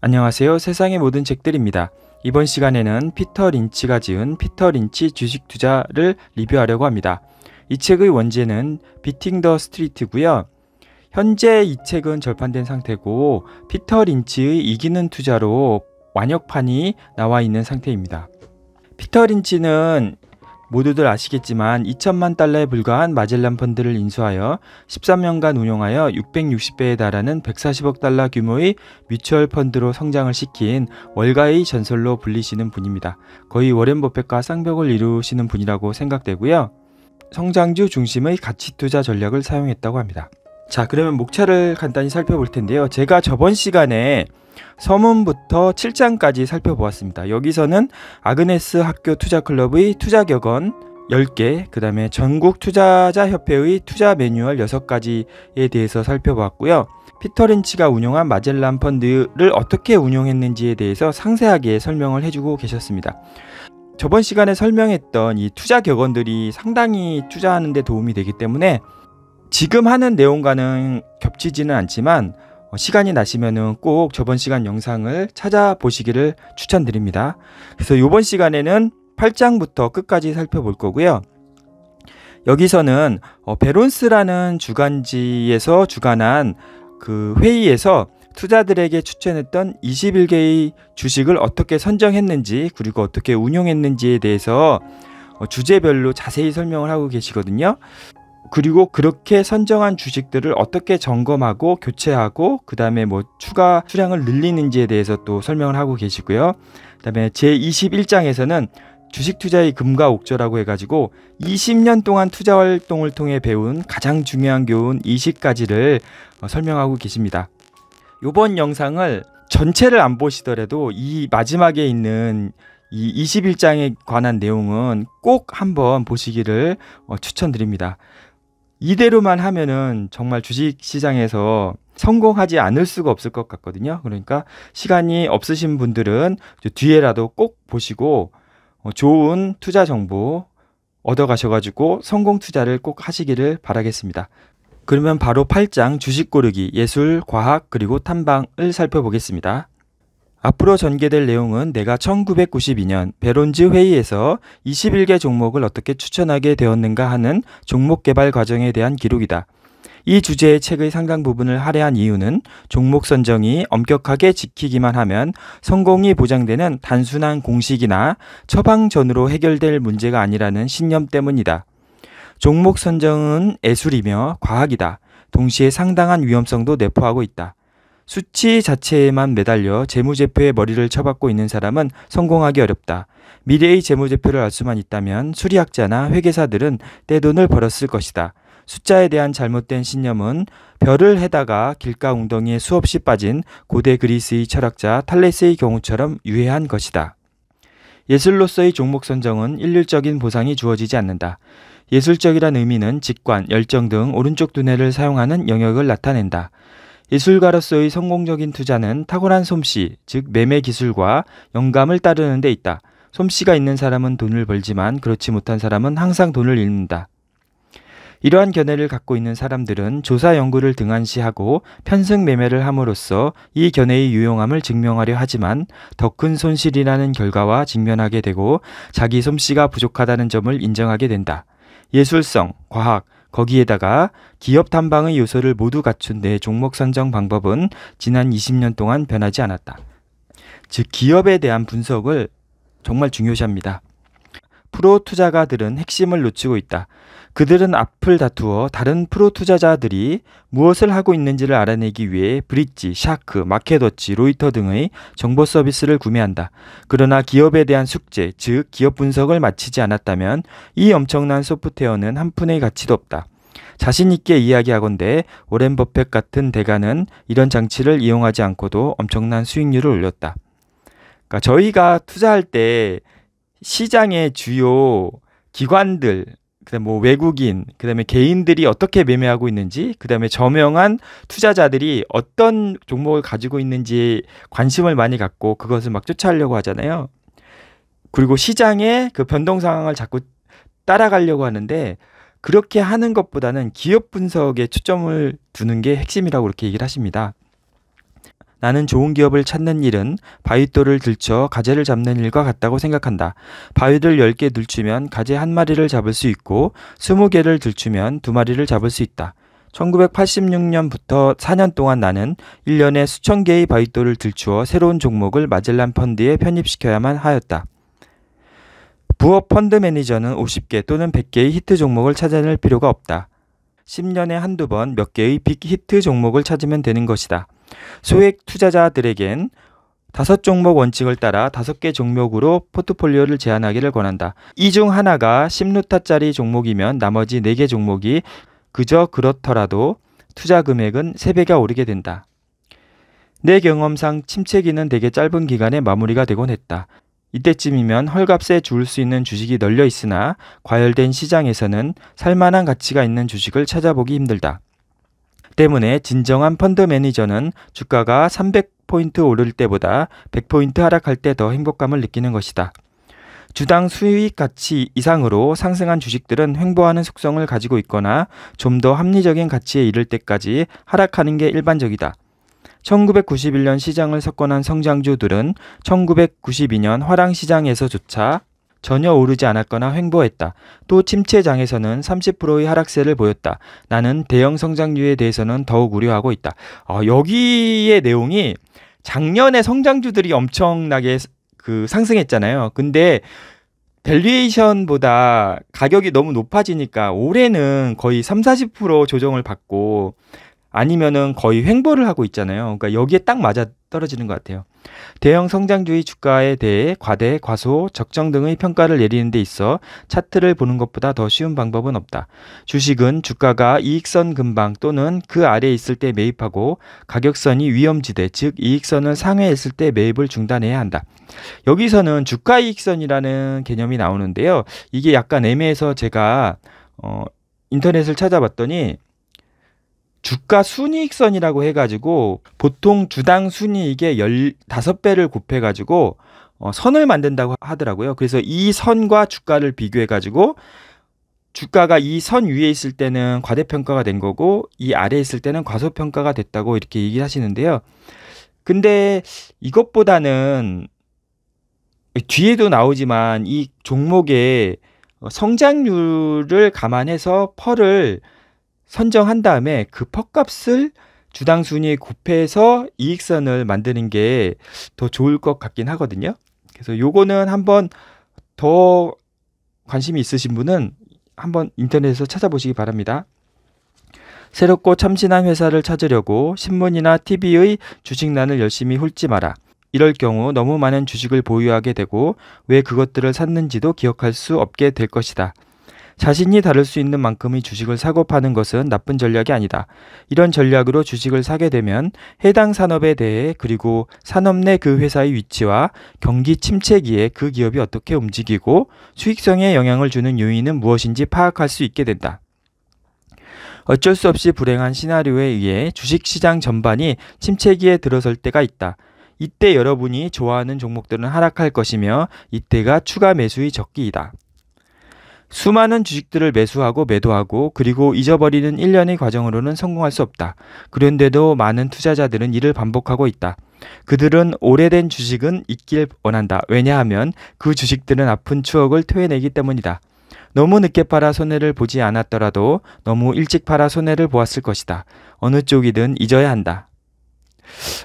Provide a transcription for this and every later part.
안녕하세요. 세상의 모든 책들입니다. 이번 시간에는 피터 린치가 지은 피터 린치 주식 투자를 리뷰하려고 합니다. 이 책의 원제는 비팅 더 스트리트고요. 현재 이 책은 절판된 상태고 피터 린치의 이기는 투자로 완역판이 나와 있는 상태입니다. 피터 린치는 모두들 아시겠지만 2천만 달러에 불과한 마젤란 펀드를 인수하여 13년간 운용하여 660배에 달하는 140억 달러 규모의 뮤추얼 펀드로 성장을 시킨 월가의 전설로 불리시는 분입니다. 거의 워렌 버핏과 쌍벽을 이루시는 분이라고 생각되고요. 성장주 중심의 가치 투자 전략을 사용했다고 합니다. 자, 그러면 목차를 간단히 살펴볼 텐데요. 제가 저번 시간에 서문부터 7장까지 살펴보았습니다. 여기서는 아그네스 학교 투자클럽의 투자격언 10개, 그 다음에 전국 투자자협회의 투자 매뉴얼 6가지에 대해서 살펴보았고요. 피터 린치가 운영한 마젤란 펀드를 어떻게 운영했는지에 대해서 상세하게 설명을 해주고 계셨습니다. 저번 시간에 설명했던 이 투자 격언들이 상당히 투자하는 데 도움이 되기 때문에 지금 하는 내용과는 겹치지는 않지만 어, 시간이 나시면은 꼭 저번 시간 영상을 찾아보시기를 추천드립니다. 그래서 이번 시간에는 8장부터 끝까지 살펴볼 거고요. 여기서는 어, 베론스라는 주간지에서 주관한 그 회의에서 투자들에게 추천했던 21개의 주식을 어떻게 선정했는지 그리고 어떻게 운용했는지에 대해서 어, 주제별로 자세히 설명을 하고 계시거든요. 그리고 그렇게 선정한 주식들을 어떻게 점검하고 교체하고 그 다음에 뭐 추가 수량을 늘리는지에 대해서 또 설명을 하고 계시고요. 그 다음에 제21장에서는 주식 투자의 금과 옥조라고 해가지고 20년 동안 투자 활동을 통해 배운 가장 중요한 교훈 20가지를 어, 설명하고 계십니다. 이번 영상을 전체를 안 보시더라도 이 마지막에 있는 이 21장에 관한 내용은 꼭 한번 보시기를 어, 추천드립니다. 이대로만 하면은 정말 주식 시장에서 성공하지 않을 수가 없을 것 같거든요. 그러니까 시간이 없으신 분들은 뒤에라도 꼭 보시고 어, 좋은 투자 정보 얻어가셔가지고 성공 투자를 꼭 하시기를 바라겠습니다. 그러면 바로 8장 주식 고르기, 예술, 과학, 그리고 탐방을 살펴보겠습니다. 앞으로 전개될 내용은 내가 1992년 베론즈 회의에서 21개 종목을 어떻게 추천하게 되었는가 하는 종목 개발 과정에 대한 기록이다. 이 주제의 책의 상당 부분을 할애한 이유는 종목 선정이 엄격하게 지키기만 하면 성공이 보장되는 단순한 공식이나 처방전으로 해결될 문제가 아니라는 신념 때문이다. 종목 선정은 예술이며 과학이다. 동시에 상당한 위험성도 내포하고 있다. 수치 자체에만 매달려 재무제표에 머리를 쳐박고 있는 사람은 성공하기 어렵다. 미래의 재무제표를 알 수만 있다면 수리학자나 회계사들은 떼돈을 벌었을 것이다. 숫자에 대한 잘못된 신념은 별을 해다가 길가 웅덩이에 수없이 빠진 고대 그리스의 철학자 탈레스의 경우처럼 유해한 것이다. 예술로서의 종목 선정은 일률적인 보상이 주어지지 않는다. 예술적이란 의미는 직관, 열정 등 오른쪽 두뇌를 사용하는 영역을 나타낸다. 예술가로서의 성공적인 투자는 탁월한 솜씨, 즉 매매 기술과 영감을 따르는 데 있다. 솜씨가 있는 사람은 돈을 벌지만 그렇지 못한 사람은 항상 돈을 잃는다. 이러한 견해를 갖고 있는 사람들은 조사 연구를 등한시하고 편승 매매를 함으로써 이 견해의 유용함을 증명하려 하지만 더 큰 손실이라는 결과와 직면하게 되고 자기 솜씨가 부족하다는 점을 인정하게 된다. 예술성, 과학, 거기에다가 기업 탐방의 요소를 모두 갖춘 내 종목 선정 방법은 지난 20년 동안 변하지 않았다. 즉 기업에 대한 분석을 정말 중요시합니다. 프로 투자가들은 핵심을 놓치고 있다. 그들은 앞을 다투어 다른 프로 투자자들이 무엇을 하고 있는지를 알아내기 위해 브릿지, 샤크, 마켓워치, 로이터 등의 정보 서비스를 구매한다. 그러나 기업에 대한 숙제, 즉 기업 분석을 마치지 않았다면 이 엄청난 소프트웨어는 한 푼의 가치도 없다. 자신 있게 이야기하건대 오렌 버펫 같은 대가는 이런 장치를 이용하지 않고도 엄청난 수익률을 올렸다. 그러니까 저희가 투자할 때 시장의 주요 기관들 그다음 뭐 외국인, 그다음에 개인들이 어떻게 매매하고 있는지, 그다음에 저명한 투자자들이 어떤 종목을 가지고 있는지 관심을 많이 갖고 그것을 막 쫓아하려고 하잖아요. 그리고 시장의 그 변동 상황을 자꾸 따라가려고 하는데 그렇게 하는 것보다는 기업 분석에 초점을 두는 게 핵심이라고 그렇게 얘기를 하십니다. 나는 좋은 기업을 찾는 일은 바윗돌을 들쳐 가재를 잡는 일과 같다고 생각한다. 바윗을 10개 들추면 가재 한 마리를 잡을 수 있고 20개를 들추면 두 마리를 잡을 수 있다. 1986년부터 4년 동안 나는 1년에 수천 개의 바윗돌을 들추어 새로운 종목을 마젤란 펀드에 편입시켜야만 하였다. 부업 펀드 매니저는 50개 또는 100개의 히트 종목을 찾아낼 필요가 없다. 10년에 한두 번 몇 개의 빅 히트 종목을 찾으면 되는 것이다. 소액 투자자들에겐 다섯 종목 원칙을 따라 다섯 개 종목으로 포트폴리오를 제한하기를 권한다. 이 중 하나가 10루타짜리 종목이면 나머지 네 개 종목이 그저 그렇더라도 투자 금액은 세배가 오르게 된다. 내 경험상 침체기는 되게 짧은 기간에 마무리가 되곤 했다. 이때쯤이면 헐값에 주울 수 있는 주식이 널려 있으나 과열된 시장에서는 살만한 가치가 있는 주식을 찾아보기 힘들다. 때문에 진정한 펀드 매니저는 주가가 300포인트 오를 때보다 100포인트 하락할 때 더 행복감을 느끼는 것이다. 주당 수익 가치 이상으로 상승한 주식들은 횡보하는 속성을 가지고 있거나 좀 더 합리적인 가치에 이를 때까지 하락하는 게 일반적이다. 1991년 시장을 석권한 성장주들은 1992년 화랑시장에서조차 전혀 오르지 않았거나 횡보했다. 또 침체장에서는 30%의 하락세를 보였다. 나는 대형 성장률에 대해서는 더욱 우려하고 있다. 어, 여기의 내용이 작년에 성장주들이 엄청나게 그 상승했잖아요. 근데 밸류에이션보다 가격이 너무 높아지니까 올해는 거의 3, 0 40% 조정을 받고 아니면은 거의 횡보를 하고 있잖아요. 그러니까 여기에 딱 맞아 떨어지는 것 같아요. 대형 성장주의 주가에 대해 과대, 과소, 적정 등의 평가를 내리는 데 있어 차트를 보는 것보다 더 쉬운 방법은 없다. 주식은 주가가 이익선 근방 또는 그 아래에 있을 때 매입하고 가격선이 위험지대, 즉 이익선을 상회했을 때 매입을 중단해야 한다. 여기서는 주가 이익선이라는 개념이 나오는데요. 이게 약간 애매해서 제가 어, 인터넷을 찾아봤더니 주가 순이익선이라고 해가지고 보통 주당 순이익의 1 5 배를 곱해가지고 어, 선을 만든다고 하더라고요. 그래서 이 선과 주가를 비교해가지고 주가가 이 선 위에 있을 때는 과대평가가 된 거고 이 아래에 있을 때는 과소평가가 됐다고 이렇게 얘기를 하시는데요. 근데 이것보다는 뒤에도 나오지만 이 종목의 성장률을 감안해서 펄을 선정한 다음에 그퍼값을 주당 순위 에 곱해서 이익선을 만드는 게 더 좋을 것 같긴 하거든요. 그래서 요거는 한번 더 관심이 있으신 분은 한번 인터넷에서 찾아보시기 바랍니다. 새롭고 참신한 회사를 찾으려고 신문이나 TV의 주식난을 열심히 훑지 마라. 이럴 경우 너무 많은 주식을 보유하게 되고 왜 그것들을 샀는지도 기억할 수 없게 될 것이다. 자신이 다룰 수 있는 만큼의 주식을 사고 파는 것은 나쁜 전략이 아니다. 이런 전략으로 주식을 사게 되면 해당 산업에 대해 그리고 산업 내 그 회사의 위치와 경기 침체기에 그 기업이 어떻게 움직이고 수익성에 영향을 주는 요인은 무엇인지 파악할 수 있게 된다. 어쩔 수 없이 불행한 시나리오에 의해 주식시장 전반이 침체기에 들어설 때가 있다. 이때 여러분이 좋아하는 종목들은 하락할 것이며 이때가 추가 매수의 적기이다. 수많은 주식들을 매수하고 매도하고 그리고 잊어버리는 1년의 과정으로는 성공할 수 없다. 그런데도 많은 투자자들은 이를 반복하고 있다. 그들은 오래된 주식은 있길 원한다. 왜냐하면 그 주식들은 아픈 추억을 토해내기 때문이다. 너무 늦게 팔아 손해를 보지 않았더라도 너무 일찍 팔아 손해를 보았을 것이다. 어느 쪽이든 잊어야 한다.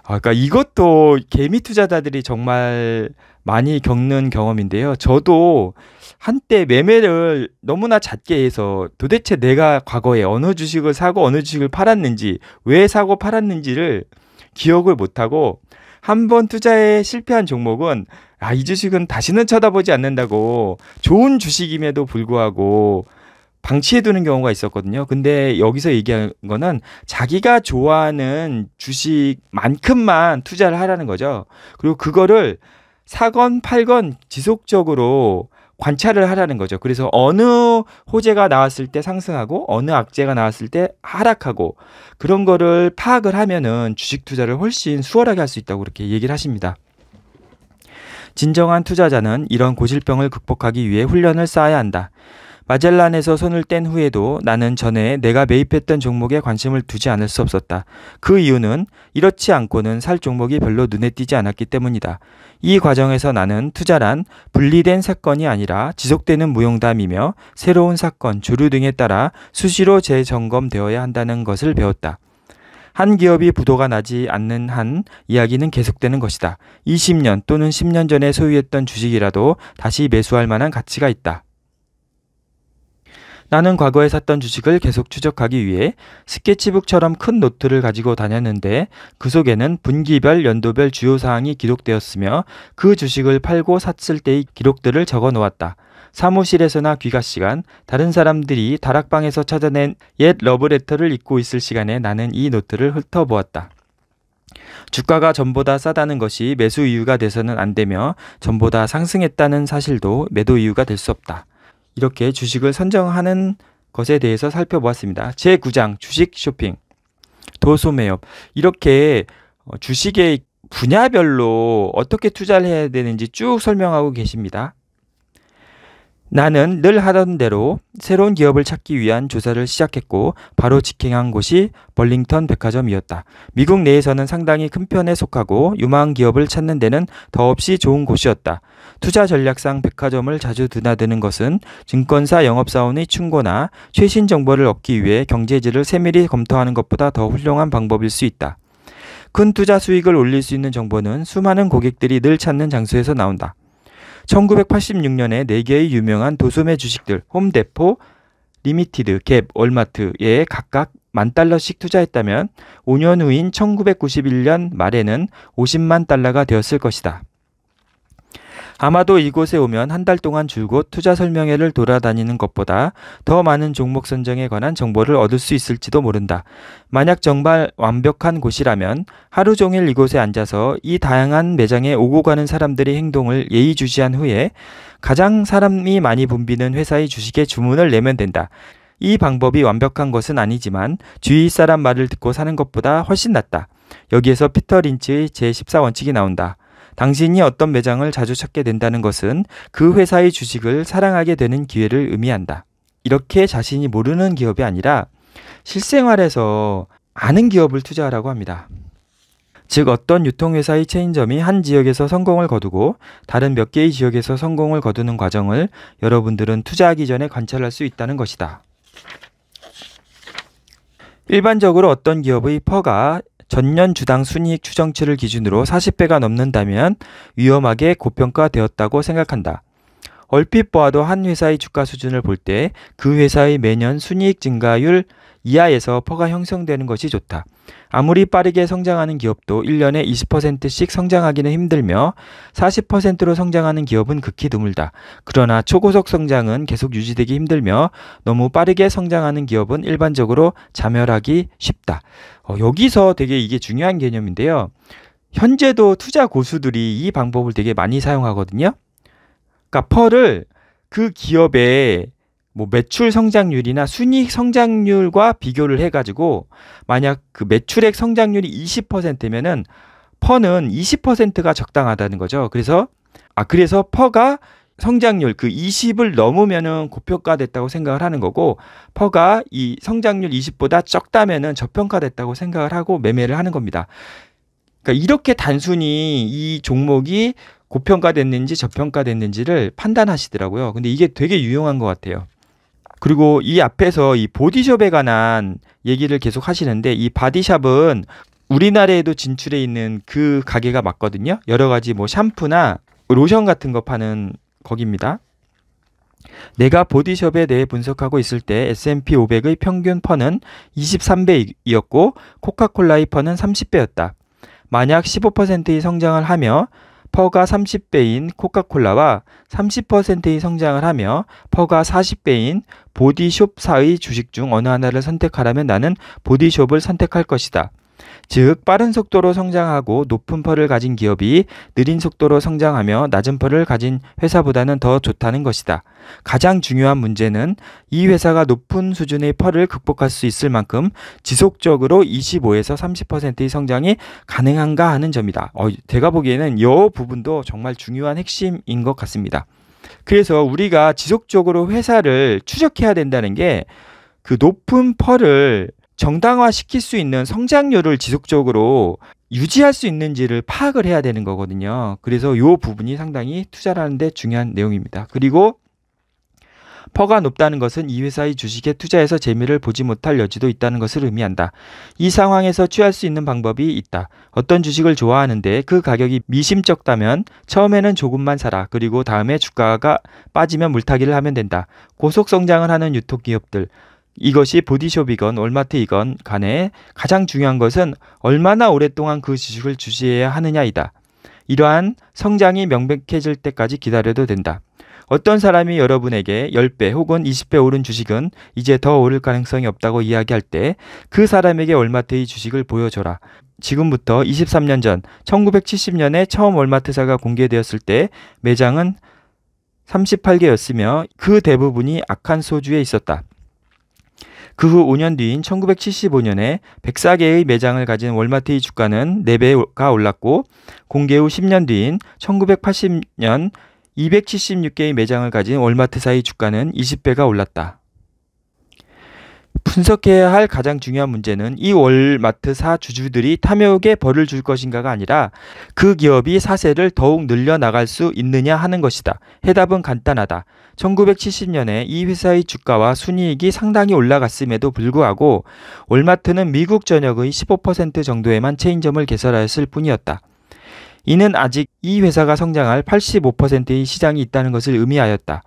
아 그러니까 이것도 개미 투자자들이 정말 많이 겪는 경험인데요. 저도 한때 매매를 너무나 잦게 해서 도대체 내가 과거에 어느 주식을 사고 어느 주식을 팔았는지 왜 사고 팔았는지를 기억을 못하고 한 번 투자에 실패한 종목은 아, 이 주식은 다시는 쳐다보지 않는다고 좋은 주식임에도 불구하고 방치해두는 경우가 있었거든요. 근데 여기서 얘기한 거는 자기가 좋아하는 주식만큼만 투자를 하라는 거죠. 그리고 그거를 사건 팔건 지속적으로 관찰을 하라는 거죠. 그래서 어느 호재가 나왔을 때 상승하고 어느 악재가 나왔을 때 하락하고 그런 거를 파악을 하면은 주식 투자를 훨씬 수월하게 할 수 있다고 그렇게 얘기를 하십니다. 진정한 투자자는 이런 고질병을 극복하기 위해 훈련을 쌓아야 한다. 마젤란에서 손을 뗀 후에도 나는 전에 내가 매입했던 종목에 관심을 두지 않을 수 없었다. 그 이유는 이렇지 않고는 살 종목이 별로 눈에 띄지 않았기 때문이다. 이 과정에서 나는 투자란 분리된 사건이 아니라 지속되는 무용담이며 새로운 사건, 주류 등에 따라 수시로 재점검되어야 한다는 것을 배웠다. 한 기업이 부도가 나지 않는 한 이야기는 계속되는 것이다. 20년 또는 10년 전에 소유했던 주식이라도 다시 매수할 만한 가치가 있다. 나는 과거에 샀던 주식을 계속 추적하기 위해 스케치북처럼 큰 노트를 가지고 다녔는데 그 속에는 분기별, 연도별 주요 사항이 기록되었으며 그 주식을 팔고 샀을 때의 기록들을 적어 놓았다. 사무실에서나 귀가 시간, 다른 사람들이 다락방에서 찾아낸 옛 러브레터를 읽고 있을 시간에 나는 이 노트를 훑어보았다. 주가가 전보다 싸다는 것이 매수 이유가 돼서는 안 되며 전보다 상승했다는 사실도 매도 이유가 될 수 없다. 이렇게 주식을 선정하는 것에 대해서 살펴보았습니다. 제9장 주식 쇼핑, 도소매업 이렇게 어, 주식의 분야별로 어떻게 투자를 해야 되는지 쭉 설명하고 계십니다. 나는 늘 하던 대로 새로운 기업을 찾기 위한 조사를 시작했고 바로 직행한 곳이 벌링턴 백화점이었다. 미국 내에서는 상당히 큰 편에 속하고 유망한 기업을 찾는 데는 더없이 좋은 곳이었다. 투자 전략상 백화점을 자주 드나드는 것은 증권사 영업사원의 충고나 최신 정보를 얻기 위해 경제지를 세밀히 검토하는 것보다 더 훌륭한 방법일 수 있다. 큰 투자 수익을 올릴 수 있는 정보는 수많은 고객들이 늘 찾는 장소에서 나온다. 1986년에 4개의 유명한 도소매 주식들 홈데포, 리미티드, 갭, 월마트에 각각 만 달러씩 투자했다면 5년 후인 1991년 말에는 50만 달러가 되었을 것이다. 아마도 이곳에 오면 한 달 동안 줄곧 투자 설명회를 돌아다니는 것보다 더 많은 종목 선정에 관한 정보를 얻을 수 있을지도 모른다. 만약 정말 완벽한 곳이라면 하루 종일 이곳에 앉아서 이 다양한 매장에 오고 가는 사람들의 행동을 예의주시한 후에 가장 사람이 많이 붐비는 회사의 주식에 주문을 내면 된다. 이 방법이 완벽한 것은 아니지만 주위 사람 말을 듣고 사는 것보다 훨씬 낫다. 여기에서 피터 린치의 제14원칙이 나온다. 당신이 어떤 매장을 자주 찾게 된다는 것은 그 회사의 주식을 사랑하게 되는 기회를 의미한다. 이렇게 자신이 모르는 기업이 아니라 실생활에서 아는 기업을 투자하라고 합니다. 즉 어떤 유통회사의 체인점이 한 지역에서 성공을 거두고 다른 몇 개의 지역에서 성공을 거두는 과정을 여러분들은 투자하기 전에 관찰할 수 있다는 것이다. 일반적으로 어떤 기업의 퍼가 전년 주당 순이익 추정치를 기준으로 40배가 넘는다면 위험하게 고평가되었다고 생각한다. 얼핏 보아도 한 회사의 주가 수준을 볼 때 그 회사의 매년 순이익 증가율 이하에서 퍼가 형성되는 것이 좋다. 아무리 빠르게 성장하는 기업도 1년에 20%씩 성장하기는 힘들며 40%로 성장하는 기업은 극히 드물다. 그러나 초고속 성장은 계속 유지되기 힘들며 너무 빠르게 성장하는 기업은 일반적으로 자멸하기 쉽다. 어, 여기서 되게 이게 중요한 개념인데요. 현재도 투자 고수들이 이 방법을 되게 많이 사용하거든요. 그러니까 펄을 그 기업의 뭐 매출 성장률이나 순이익 성장률과 비교를 해가지고 만약 그 매출액 성장률이 20%면은 퍼는 20%가 적당하다는 거죠. 그래서 아 그래서 퍼가 성장률 그 20을 넘으면은 고평가됐다고 생각을 하는 거고 퍼가 이 성장률 20보다 적다면은 저평가됐다고 생각을 하고 매매를 하는 겁니다. 그러니까 이렇게 단순히 이 종목이 고평가됐는지 저평가됐는지를 판단하시더라고요. 근데 이게 되게 유용한 것 같아요. 그리고 이 앞에서 이 보디숍에 관한 얘기를 계속 하시는데 이 바디샵은 우리나라에도 진출해 있는 그 가게가 맞거든요. 여러 가지 뭐 샴푸나 로션 같은 거 파는 거기입니다. 내가 보디숍에 대해 분석하고 있을 때 S&P 500의 평균 퍼는 23배이었고 코카콜라의 퍼는 30배였다. 만약 15%의 성장을 하며 퍼가 30배인 코카콜라와 30%의 성장을 하며 퍼가 40배인 보디숍사의 주식 중 어느 하나를 선택하라면 나는 보디숍을 선택할 것이다. 즉 빠른 속도로 성장하고 높은 펄을 가진 기업이 느린 속도로 성장하며 낮은 펄을 가진 회사보다는 더 좋다는 것이다. 가장 중요한 문제는 이 회사가 높은 수준의 펄을 극복할 수 있을 만큼 지속적으로 25에서 30%의 성장이 가능한가 하는 점이다. 어, 제가 보기에는 이 부분도 정말 중요한 핵심인 것 같습니다. 그래서 우리가 지속적으로 회사를 추적해야 된다는 게 그 높은 펄을 정당화시킬 수 있는 성장률을 지속적으로 유지할 수 있는지를 파악을 해야 되는 거거든요. 그래서 이 부분이 상당히 투자하는데 를 중요한 내용입니다. 그리고 퍼가 높다는 것은 이 회사의 주식에 투자해서 재미를 보지 못할 여지도 있다는 것을 의미한다. 이 상황에서 취할 수 있는 방법이 있다. 어떤 주식을 좋아하는데 그 가격이 미심쩍다면 처음에는 조금만 사라. 그리고 다음에 주가가 빠지면 물타기를 하면 된다. 고속 성장을 하는 유통 기업들, 이것이 보디숍이건 월마트이건 간에 가장 중요한 것은 얼마나 오랫동안 그 주식을 주시해야 하느냐이다. 이러한 성장이 명백해질 때까지 기다려도 된다. 어떤 사람이 여러분에게 10배 혹은 20배 오른 주식은 이제 더 오를 가능성이 없다고 이야기할 때 그 사람에게 월마트의 주식을 보여줘라. 지금부터 23년 전 1970년에 처음 월마트사가 공개되었을 때 매장은 38개였으며 그 대부분이 악한 소주에 있었다. 그후 5년 뒤인 1975년에 104개의 매장을 가진 월마트의 주가는 4배가 올랐고 공개 후 10년 뒤인 1980년 276개의 매장을 가진 월마트사의 주가는 20배가 올랐다. 분석해야 할 가장 중요한 문제는 이 월마트사 주주들이 탐욕에 벌을 줄 것인가가 아니라 그 기업이 사세를 더욱 늘려나갈 수 있느냐 하는 것이다. 해답은 간단하다. 1970년에 이 회사의 주가와 순이익이 상당히 올라갔음에도 불구하고 월마트는 미국 전역의 15% 정도에만 체인점을 개설하였을 뿐이었다. 이는 아직 이 회사가 성장할 85%의 시장이 있다는 것을 의미하였다.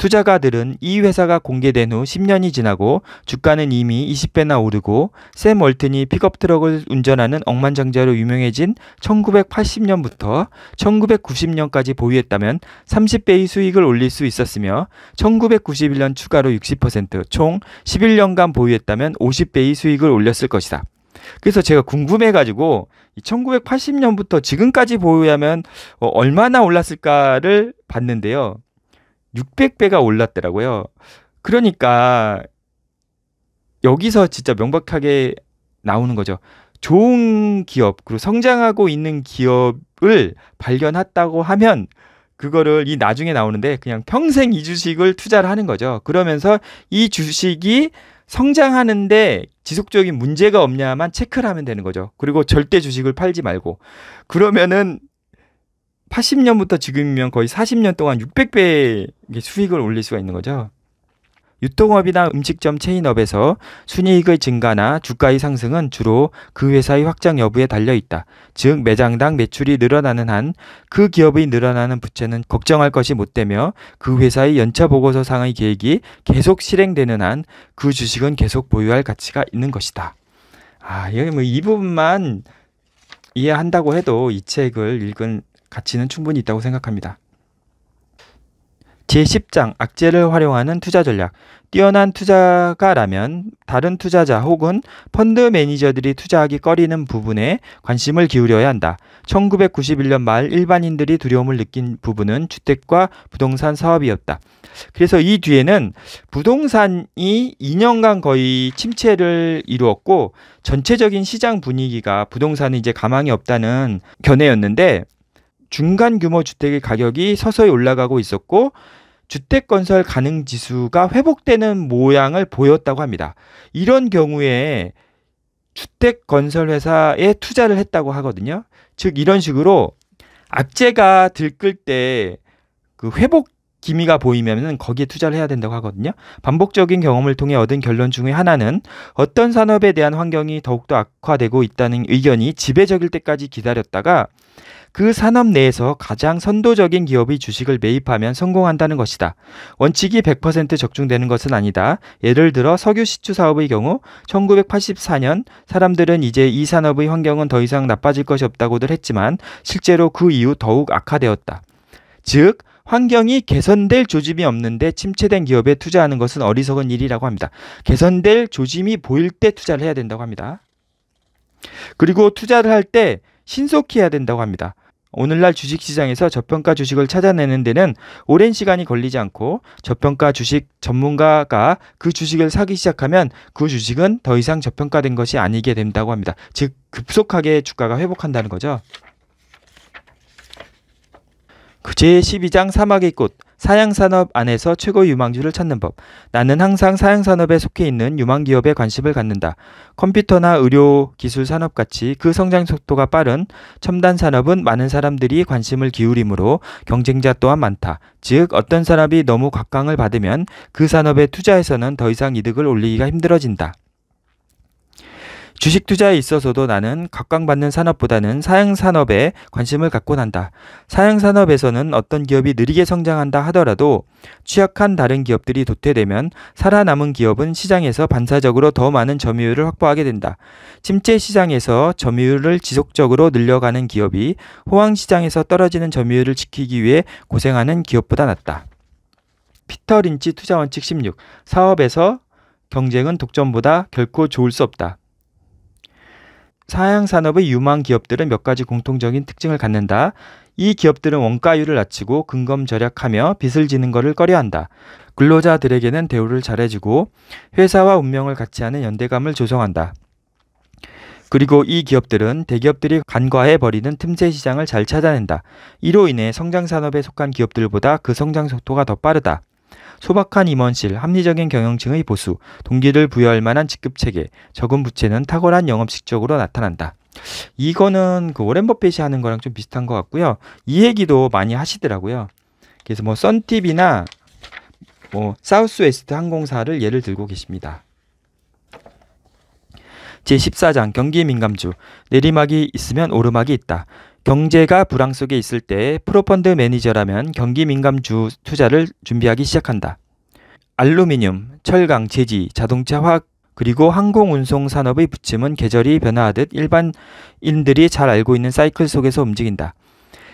투자가들은 이 회사가 공개된 후 10년이 지나고 주가는 이미 20배나 오르고 샘 월튼이 픽업트럭을 운전하는 억만장자로 유명해진 1980년부터 1990년까지 보유했다면 30배의 수익을 올릴 수 있었으며 1991년 추가로 60%총 11년간 보유했다면 50배의 수익을 올렸을 것이다. 그래서 제가 궁금해가지고 1980년부터 지금까지 보유하면 어, 얼마나 올랐을까를 봤는데요. 600배가 올랐더라고요. 그러니까 여기서 진짜 명백하게 나오는 거죠. 좋은 기업, 그리고 성장하고 있는 기업을 발견했다고 하면 그거를 이 나중에 나오는데 그냥 평생 이 주식을 투자를 하는 거죠. 그러면서 이 주식이 성장하는데 지속적인 문제가 없냐만 체크를 하면 되는 거죠. 그리고 절대 주식을 팔지 말고. 그러면은 80년부터 지금이면 거의 40년 동안 600배의 수익을 올릴 수가 있는 거죠. 유통업이나 음식점 체인업에서 순이익의 증가나 주가의 상승은 주로 그 회사의 확장 여부에 달려 있다. 즉 매장당 매출이 늘어나는 한 그 기업의 늘어나는 부채는 걱정할 것이 못 되며 그 회사의 연차 보고서상의 계획이 계속 실행되는 한 그 주식은 계속 보유할 가치가 있는 것이다. 아, 여기 뭐 이 부분만 이해한다고 해도 이 책을 읽은 가치는 충분히 있다고 생각합니다. 제10장 악재를 활용하는 투자 전략. 뛰어난 투자가라면 다른 투자자 혹은 펀드 매니저들이 투자하기 꺼리는 부분에 관심을 기울여야 한다. 1991년 말 일반인들이 두려움을 느낀 부분은 주택과 부동산 사업이었다. 그래서 이 뒤에는 부동산이 2년간 거의 침체를 이루었고 전체적인 시장 분위기가 부동산은 이제 가망이 없다는 견해였는데 중간 규모 주택의 가격이 서서히 올라가고 있었고 주택 건설 가능 지수가 회복되는 모양을 보였다고 합니다. 이런 경우에 주택 건설 회사에 투자를 했다고 하거든요. 즉 이런 식으로 악재가 들끓 때그 회복 기미가 보이면 거기에 투자를 해야 된다고 하거든요. 반복적인 경험을 통해 얻은 결론 중에 하나는 어떤 산업에 대한 환경이 더욱더 악화되고 있다는 의견이 지배적일 때까지 기다렸다가 그 산업 내에서 가장 선도적인 기업이 주식을 매입하면 성공한다는 것이다. 원칙이 100% 적중되는 것은 아니다. 예를 들어 석유 시추 사업의 경우 1984년 사람들은 이제 이 산업의 환경은 더 이상 나빠질 것이 없다고들 했지만 실제로 그 이후 더욱 악화되었다. 즉 환경이 개선될 조짐이 없는데 침체된 기업에 투자하는 것은 어리석은 일이라고 합니다. 개선될 조짐이 보일 때 투자를 해야 된다고 합니다. 그리고 투자를 할 때 신속히 해야 된다고 합니다. 오늘날 주식시장에서 저평가 주식을 찾아내는 데는 오랜 시간이 걸리지 않고 저평가 주식 전문가가 그 주식을 사기 시작하면 그 주식은 더 이상 저평가된 것이 아니게 된다고 합니다. 즉, 급속하게 주가가 회복한다는 거죠. 그 제12장 사막의 꽃 사양산업 안에서 최고 유망주를 찾는 법. 나는 항상 사양산업에 속해 있는 유망기업에 관심을 갖는다. 컴퓨터나 의료, 기술 산업 같이 그 성장 속도가 빠른 첨단 산업은 많은 사람들이 관심을 기울이므로 경쟁자 또한 많다. 즉, 어떤 산업이 너무 각광을 받으면 그 산업에 투자해서는 더 이상 이득을 올리기가 힘들어진다. 주식 투자에 있어서도 나는 각광받는 산업보다는 사양 산업에 관심을 갖고 난다. 사양 산업에서는 어떤 기업이 느리게 성장한다 하더라도 취약한 다른 기업들이 도태되면 살아남은 기업은 시장에서 반사적으로 더 많은 점유율을 확보하게 된다. 침체 시장에서 점유율을 지속적으로 늘려가는 기업이 호황 시장에서 떨어지는 점유율을 지키기 위해 고생하는 기업보다 낫다. 피터 린치 투자 원칙 16. 사업에서 경쟁은 독점보다 결코 좋을 수 없다. 사양 산업의 유망 기업들은 몇 가지 공통적인 특징을 갖는다. 이 기업들은 원가율을 낮추고 근검 절약하며 빚을 지는 것을 꺼려한다. 근로자들에게는 대우를 잘해주고 회사와 운명을 같이 하는 연대감을 조성한다. 그리고 이 기업들은 대기업들이 간과해 버리는 틈새 시장을 잘 찾아낸다. 이로 인해 성장 산업에 속한 기업들보다 그 성장 속도가 더 빠르다. 소박한 임원실, 합리적인 경영층의 보수, 동기를 부여할 만한 직급체계, 적은 부채는 탁월한 영업직적으로 나타난다. 이거는 그워렌 버핏이 하는 거랑 좀 비슷한 것 같고요. 이 얘기도 많이 하시더라고요. 그래서 뭐 썬팁이나 뭐 사우스웨스트 항공사를 예를 들고 계십니다. 제14장 경기 민감주 내리막이 있으면 오르막이 있다. 경제가 불황 속에 있을 때 프로펀드 매니저라면 경기 민감주 투자를 준비하기 시작한다. 알루미늄, 철강, 제지, 자동차, 화학 그리고 항공 운송 산업의 부침은 계절이 변화하듯 일반인들이 잘 알고 있는 사이클 속에서 움직인다.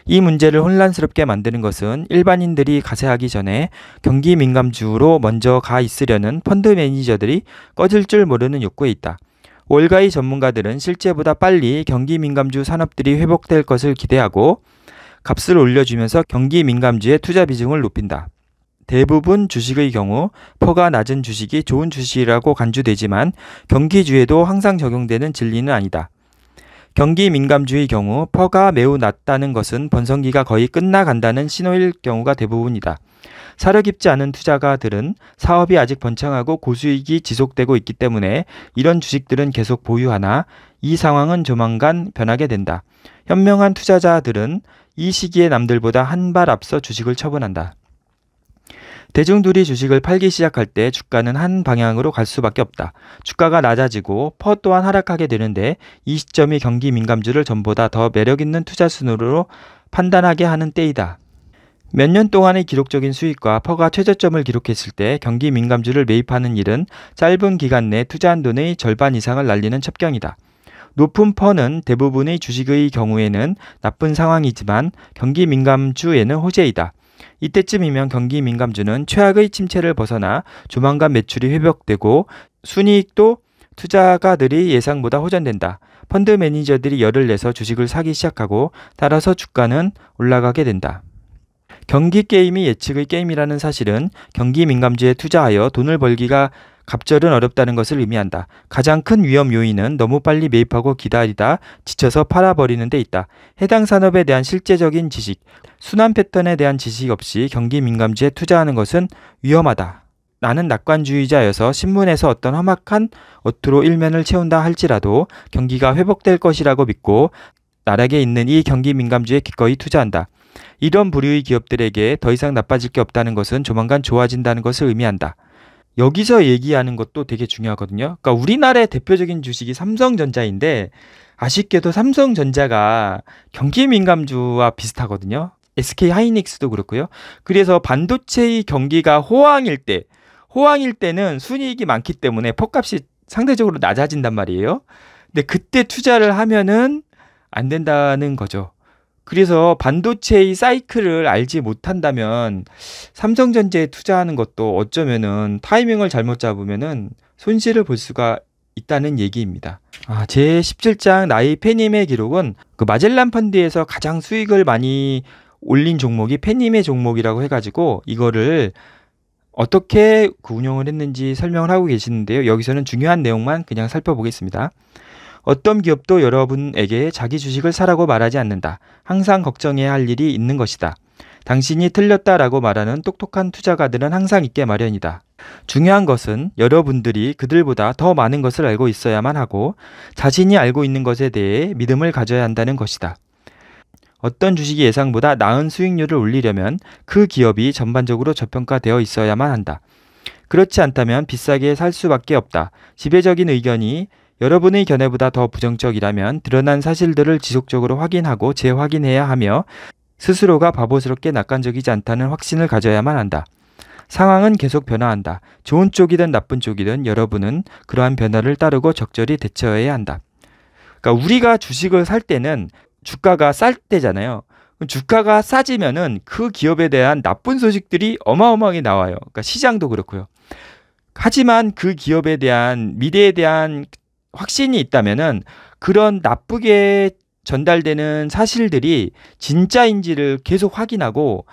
이 문제를 혼란스럽게 만드는 것은 일반인들이 가세하기 전에 경기 민감주로 먼저 가 있으려는 펀드 매니저들이 꺼질 줄 모르는 욕구에 있다. 월가의 전문가들은 실제보다 빨리 경기 민감주 산업들이 회복될 것을 기대하고 값을 올려주면서 경기 민감주의 투자 비중을 높인다. 대부분 주식의 경우 퍼가 낮은 주식이 좋은 주식이라고 간주되지만 경기주에도 항상 적용되는 진리는 아니다. 경기 민감주의 경우 퍼가 매우 낮다는 것은 번성기가 거의 끝나간다는 신호일 경우가 대부분이다. 사려 깊지 않은 투자가들은 사업이 아직 번창하고 고수익이 지속되고 있기 때문에 이런 주식들은 계속 보유하나 이 상황은 조만간 변하게 된다. 현명한 투자자들은 이 시기에 남들보다 한 발 앞서 주식을 처분한다. 대중들이 주식을 팔기 시작할 때 주가는 한 방향으로 갈 수밖에 없다. 주가가 낮아지고 퍼 또한 하락하게 되는데 이 시점이 경기 민감주를 전보다 더 매력 있는 투자 순으로 판단하게 하는 때이다. 몇년 동안의 기록적인 수익과 퍼가 최저점을 기록했을 때 경기 민감주를 매입하는 일은 짧은 기간 내 투자한 돈의 절반 이상을 날리는 첩경이다. 높은 퍼는 대부분의 주식의 경우에는 나쁜 상황이지만 경기 민감주에는 호재이다. 이때쯤이면 경기 민감주는 최악의 침체를 벗어나 조만간 매출이 회복되고 순이익도 투자가들이 예상보다 호전된다. 펀드 매니저들이 열을 내서 주식을 사기 시작하고 따라서 주가는 올라가게 된다. 경기 게임이 예측의 게임이라는 사실은 경기 민감주에 투자하여 돈을 벌기가 갑절은 어렵다는 것을 의미한다. 가장 큰 위험 요인은 너무 빨리 매입하고 기다리다 지쳐서 팔아버리는 데 있다. 해당 산업에 대한 실제적인 지식, 순환 패턴에 대한 지식 없이 경기 민감주에 투자하는 것은 위험하다. 나는 낙관주의자여서 신문에서 어떤 험악한 어투로 일면을 채운다 할지라도 경기가 회복될 것이라고 믿고 나락에 있는 이 경기 민감주에 기꺼이 투자한다. 이런 부류의 기업들에게 더 이상 나빠질 게 없다는 것은 조만간 좋아진다는 것을 의미한다. 여기서 얘기하는 것도 되게 중요하거든요. 그러니까 우리나라의 대표적인 주식이 삼성전자인데 아쉽게도 삼성전자가 경기 민감주와 비슷하거든요. SK 하이닉스도 그렇고요. 그래서 반도체의 경기가 호황일 때, 호황일 때는 순이익이 많기 때문에 폭값이 상대적으로 낮아진단 말이에요. 근데 그때 투자를 하면은 안 된다는 거죠. 그래서 반도체의 사이클을 알지 못한다면 삼성전자에 투자하는 것도 어쩌면은 타이밍을 잘못 잡으면은 손실을 볼 수가 있다는 얘기입니다. 아, 제 17장 나이 페님의 기록은 그 마젤란 펀드에서 가장 수익을 많이 올린 종목이 페님의 종목이라고 해가지고 이거를 어떻게 그 운영을 했는지 설명을 하고 계시는데요. 여기서는 중요한 내용만 그냥 살펴보겠습니다. 어떤 기업도 여러분에게 자기 주식을 사라고 말하지 않는다. 항상 걱정해야 할 일이 있는 것이다. 당신이 틀렸다라고 말하는 똑똑한 투자가들은 항상 있게 마련이다. 중요한 것은 여러분들이 그들보다 더 많은 것을 알고 있어야만 하고 자신이 알고 있는 것에 대해 믿음을 가져야 한다는 것이다. 어떤 주식이 예상보다 나은 수익률을 올리려면 그 기업이 전반적으로 저평가되어 있어야만 한다. 그렇지 않다면 비싸게 살 수밖에 없다. 지배적인 의견이 여러분의 견해보다 더 부정적이라면 드러난 사실들을 지속적으로 확인하고 재확인해야 하며 스스로가 바보스럽게 낙관적이지 않다는 확신을 가져야만 한다. 상황은 계속 변화한다. 좋은 쪽이든 나쁜 쪽이든 여러분은 그러한 변화를 따르고 적절히 대처해야 한다. 그러니까 우리가 주식을 살 때는 주가가 쌀 때잖아요. 주가가 싸지면은 그 기업에 대한 나쁜 소식들이 어마어마하게 나와요. 그러니까 시장도 그렇고요. 하지만 그 기업에 대한 미래에 대한 확신이 있다면은 그런 나쁘게 전달되는 사실들이 진짜인지를 계속 확인하고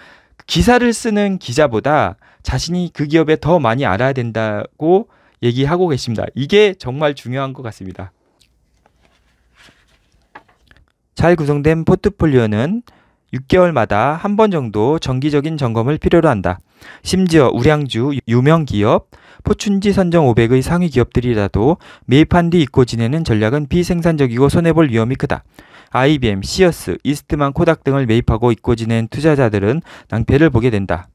기사를 쓰는 기자보다 자신이 그 기업에 더 많이 알아야 된다고 얘기하고 계십니다. 이게 정말 중요한 것 같습니다. 잘 구성된 포트폴리오는 6개월마다 한 번 정도 정기적인 점검을 필요로 한다. 심지어 우량주, 유명 기업, 포춘지 선정 500의 상위 기업들이라도 매입한 뒤 잊고 지내는 전략은 비생산적이고 손해볼 위험이 크다. IBM, 시어스, 이스트만 코닥 등을 매입하고 잊고 지낸 투자자들은 낭패를 보게 된다.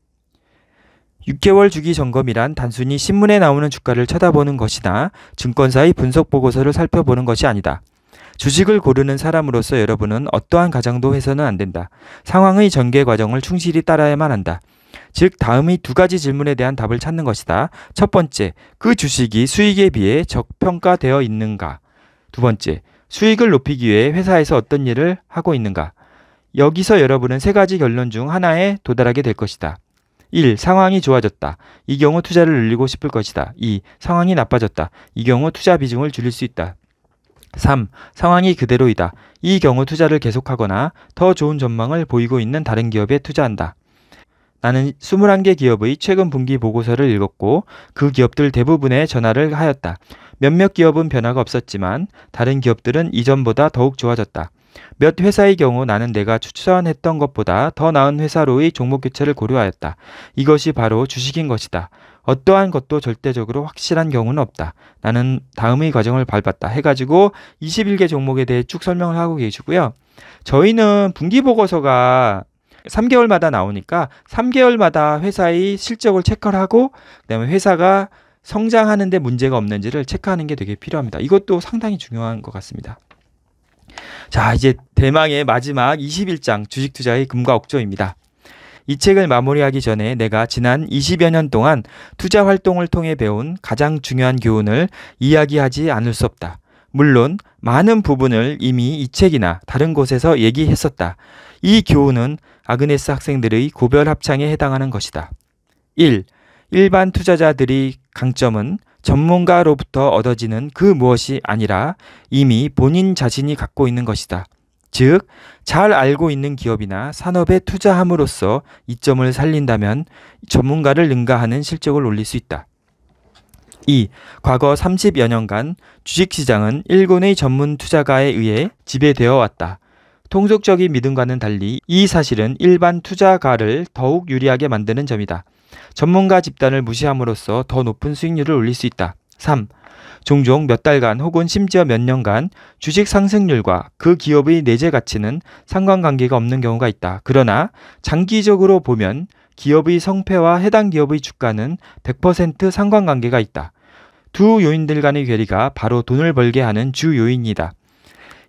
6개월 주기 점검이란 단순히 신문에 나오는 주가를 쳐다보는 것이나 증권사의 분석 보고서를 살펴보는 것이 아니다. 주식을 고르는 사람으로서 여러분은 어떠한 가정도 해서는 안 된다. 상황의 전개 과정을 충실히 따라야만 한다. 즉다음이두 가지 질문에 대한 답을 찾는 것이다. 첫 번째, 그 주식이 수익에 비해 적평가되어 있는가? 두 번째, 수익을 높이기 위해 회사에서 어떤 일을 하고 있는가? 여기서 여러분은 세 가지 결론 중 하나에 도달하게 될 것이다. 1. 상황이 좋아졌다. 이 경우 투자를 늘리고 싶을 것이다. 2. 상황이 나빠졌다. 이 경우 투자 비중을 줄일 수 있다. 3. 상황이 그대로이다. 이 경우 투자를 계속하거나 더 좋은 전망을 보이고 있는 다른 기업에 투자한다. 나는 21개 기업의 최근 분기 보고서를 읽었고 그 기업들 대부분의 전화를 하였다. 몇몇 기업은 변화가 없었지만 다른 기업들은 이전보다 더욱 좋아졌다. 몇 회사의 경우 나는 내가 추천했던 것보다 더 나은 회사로의 종목 교체를 고려하였다. 이것이 바로 주식인 것이다. 어떠한 것도 절대적으로 확실한 경우는 없다. 나는 다음의 과정을 밟았다. 해가지고 21개 종목에 대해 쭉 설명을 하고 계시고요. 저희는 분기보고서가 3개월마다 나오니까 3개월마다 회사의 실적을 체크를 하고 그다음에 회사가 성장하는데 문제가 없는지를 체크하는 게 되게 필요합니다. 이것도 상당히 중요한 것 같습니다. 자, 이제 대망의 마지막 21장 주식 투자의 금과 옥조입니다. 이 책을 마무리하기 전에 내가 지난 20여 년 동안 투자 활동을 통해 배운 가장 중요한 교훈을 이야기하지 않을 수 없다. 물론 많은 부분을 이미 이 책이나 다른 곳에서 얘기했었다. 이 교훈은 아그네스 학생들의 고별 합창에 해당하는 것이다. 1. 일반 투자자들이 강점은 전문가로부터 얻어지는 그 무엇이 아니라 이미 본인 자신이 갖고 있는 것이다. 즉, 잘 알고 있는 기업이나 산업에 투자함으로써 이점을 살린다면 전문가를 능가하는 실적을 올릴 수 있다. 2. 과거 30여 년간 주식시장은 일본의 전문 투자가에 의해 지배되어 왔다. 통속적인 믿음과는 달리 이 사실은 일반 투자가를 더욱 유리하게 만드는 점이다. 전문가 집단을 무시함으로써 더 높은 수익률을 올릴 수 있다. 3. 종종 몇 달간 혹은 심지어 몇 년간 주식 상승률과 그 기업의 내재 가치는 상관관계가 없는 경우가 있다. 그러나 장기적으로 보면 기업의 성패와 해당 기업의 주가는 100% 상관관계가 있다. 두 요인들 간의 괴리가 바로 돈을 벌게 하는 주 요인이다.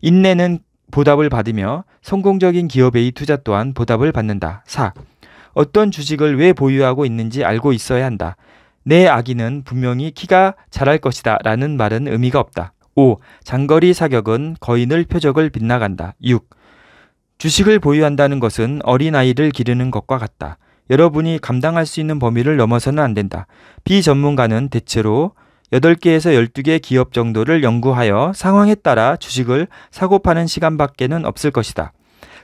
인내는 보답을 받으며 성공적인 기업의 투자 또한 보답을 받는다. 4. 어떤 주식을 왜 보유하고 있는지 알고 있어야 한다. 내 아기는 분명히 키가 자랄 것이다. 라는 말은 의미가 없다. 5. 장거리 사격은 거인을 표적을 빗나간다. 6. 주식을 보유한다는 것은 어린아이를 기르는 것과 같다. 여러분이 감당할 수 있는 범위를 넘어서는 안 된다. 비전문가는 대체로 8개에서 12개 기업 정도를 연구하여 상황에 따라 주식을 사고 파는 시간밖에는 없을 것이다.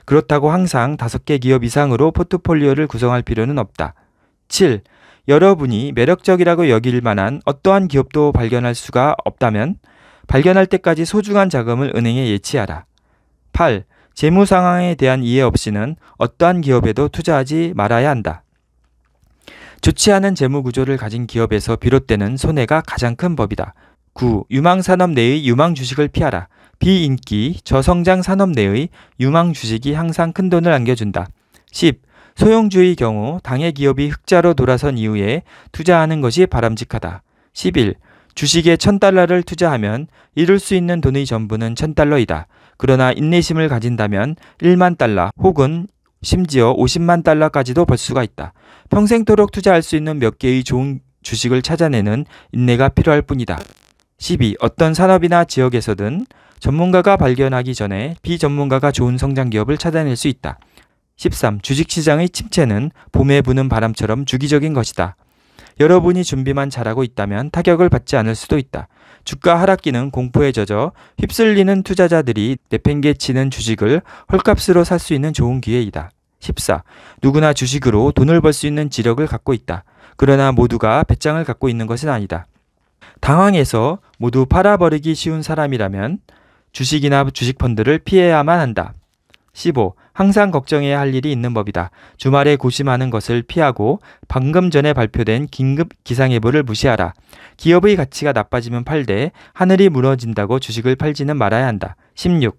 그렇다고 항상 5개 기업 이상으로 포트폴리오를 구성할 필요는 없다. 7. 여러분이 매력적이라고 여길 만한 어떠한 기업도 발견할 수가 없다면 발견할 때까지 소중한 자금을 은행에 예치하라. 8. 재무 상황에 대한 이해 없이는 어떠한 기업에도 투자하지 말아야 한다. 좋지 않은 재무 구조를 가진 기업에서 비롯되는 손해가 가장 큰 법이다. 9. 유망산업 내의 유망주식을 피하라. 비인기, 저성장 산업 내의 유망주식이 항상 큰돈을 안겨준다. 10. 소형주의 경우 당해 기업이 흑자로 돌아선 이후에 투자하는 것이 바람직하다. 11. 주식에 1000달러를 투자하면 잃을 수 있는 돈의 전부는 1000달러이다. 그러나 인내심을 가진다면 1만 달러 혹은 심지어 50만 달러까지도 벌 수가 있다. 평생토록 투자할 수 있는 몇 개의 좋은 주식을 찾아내는 인내가 필요할 뿐이다. 12. 어떤 산업이나 지역에서든 전문가가 발견하기 전에 비전문가가 좋은 성장 기업을 찾아낼 수 있다. 13. 주식시장의 침체는 봄에 부는 바람처럼 주기적인 것이다. 여러분이 준비만 잘하고 있다면 타격을 받지 않을 수도 있다. 주가 하락기는 공포에 젖어 휩쓸리는 투자자들이 내팽개치는 주식을 헐값으로 살 수 있는 좋은 기회이다. 14. 누구나 주식으로 돈을 벌 수 있는 지력을 갖고 있다. 그러나 모두가 배짱을 갖고 있는 것은 아니다. 당황해서 모두 팔아버리기 쉬운 사람이라면 주식이나 주식펀드를 피해야만 한다. 15. 항상 걱정해야 할 일이 있는 법이다. 주말에 고심하는 것을 피하고 방금 전에 발표된 긴급 기상예보를 무시하라. 기업의 가치가 나빠지면 팔되 하늘이 무너진다고 주식을 팔지는 말아야 한다. 16.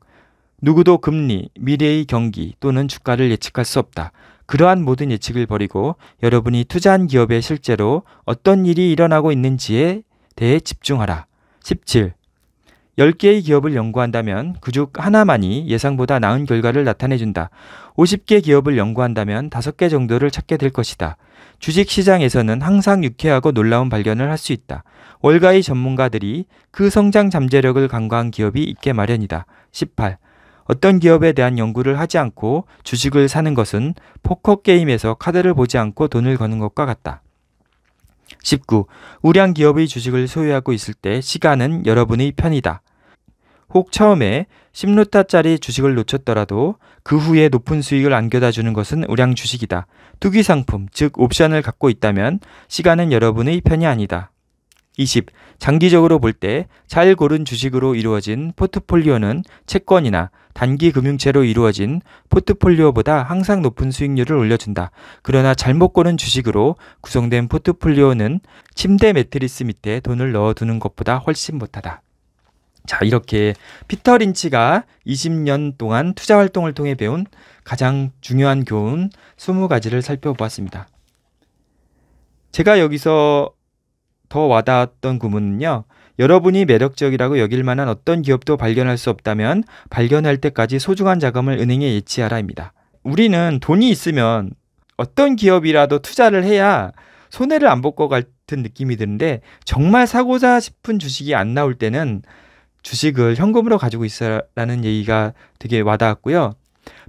누구도 금리, 미래의 경기 또는 주가를 예측할 수 없다. 그러한 모든 예측을 버리고 여러분이 투자한 기업에 실제로 어떤 일이 일어나고 있는지에 대해 집중하라. 17. 10개의 기업을 연구한다면 그 중 하나만이 예상보다 나은 결과를 나타내준다. 50개 기업을 연구한다면 5개 정도를 찾게 될 것이다. 주식 시장에서는 항상 유쾌하고 놀라운 발견을 할 수 있다. 월가의 전문가들이 그 성장 잠재력을 간과한 기업이 있게 마련이다. 18. 어떤 기업에 대한 연구를 하지 않고 주식을 사는 것은 포커 게임에서 카드를 보지 않고 돈을 거는 것과 같다. 19. 우량 기업의 주식을 소유하고 있을 때 시간은 여러분의 편이다. 혹 처음에 10루타짜리 주식을 놓쳤더라도 그 후에 높은 수익을 안겨다 주는 것은 우량 주식이다. 투기 상품, 즉 옵션을 갖고 있다면 시간은 여러분의 편이 아니다. 20. 장기적으로 볼 때 잘 고른 주식으로 이루어진 포트폴리오는 채권이나 단기 금융채로 이루어진 포트폴리오보다 항상 높은 수익률을 올려준다. 그러나 잘못 고른 주식으로 구성된 포트폴리오는 침대 매트리스 밑에 돈을 넣어두는 것보다 훨씬 못하다. 자, 이렇게 피터 린치가 20년 동안 투자 활동을 통해 배운 가장 중요한 교훈 20가지를 살펴보았습니다. 제가 여기서 더 와닿았던 구문은요. 여러분이 매력적이라고 여길 만한 어떤 기업도 발견할 수 없다면 발견할 때까지 소중한 자금을 은행에 예치하라입니다. 우리는 돈이 있으면 어떤 기업이라도 투자를 해야 손해를 안 볼 것 같은 느낌이 드는데 정말 사고자 싶은 주식이 안 나올 때는 주식을 현금으로 가지고 있어라는 얘기가 되게 와닿았고요.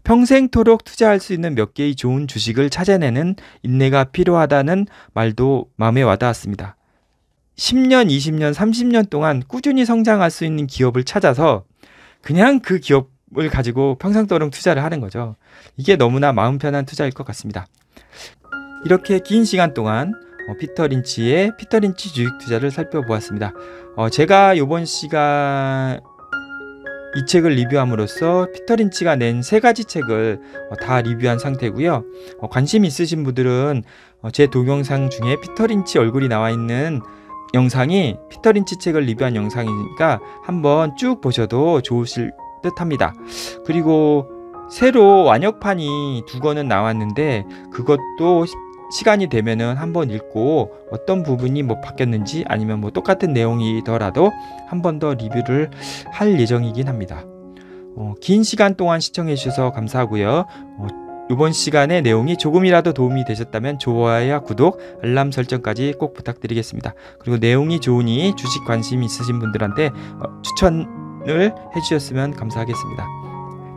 평생토록 투자할 수 있는 몇 개의 좋은 주식을 찾아내는 인내가 필요하다는 말도 마음에 와닿았습니다. 10년, 20년, 30년 동안 꾸준히 성장할 수 있는 기업을 찾아서 그냥 그 기업을 가지고 평생토록 투자를 하는 거죠. 이게 너무나 마음 편한 투자일 것 같습니다. 이렇게 긴 시간 동안 어, 피터 린치의 피터 린치 주식 투자를 살펴보았습니다. 어, 제가 이번 시간 이 책을 리뷰함으로써 피터 린치가 낸 세 가지 책을 어, 다 리뷰한 상태고요. 어, 관심 있으신 분들은 어, 제 동영상 중에 피터 린치 얼굴이 나와 있는 영상이 피터 린치 책을 리뷰한 영상이니까 한번 쭉 보셔도 좋으실 듯합니다. 그리고 새로 완역판이 두 권은 나왔는데 그것도 시간이 되면은 한번 읽고 어떤 부분이 뭐 바뀌었는지 아니면 뭐 똑같은 내용이더라도 한번 더 리뷰를 할 예정이긴 합니다. 어, 긴 시간 동안 시청해 주셔서 감사하고요. 어, 이번 시간의 내용이 조금이라도 도움이 되셨다면 좋아요와 구독, 알람 설정까지 꼭 부탁드리겠습니다. 그리고 내용이 좋으니 주식 관심 있으신 분들한테 어, 추천을 해주셨으면 감사하겠습니다.